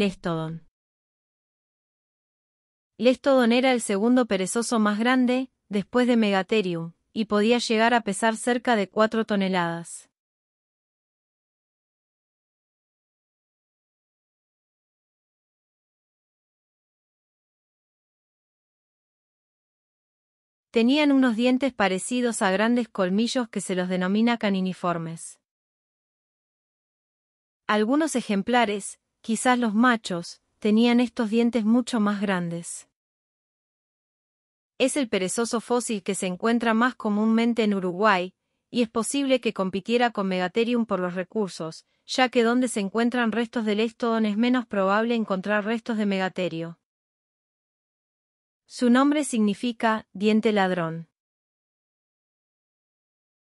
Lestodon. Lestodon era el segundo perezoso más grande, después de Megatherium, y podía llegar a pesar cerca de 4 toneladas. Tenían unos dientes parecidos a grandes colmillos que se los denomina caniniformes. Algunos ejemplares, quizás los machos, tenían estos dientes mucho más grandes. Es el perezoso fósil que se encuentra más comúnmente en Uruguay, y es posible que compitiera con Megatherium por los recursos, ya que donde se encuentran restos del estodón es menos probable encontrar restos de Megaterio. Su nombre significa diente ladrón.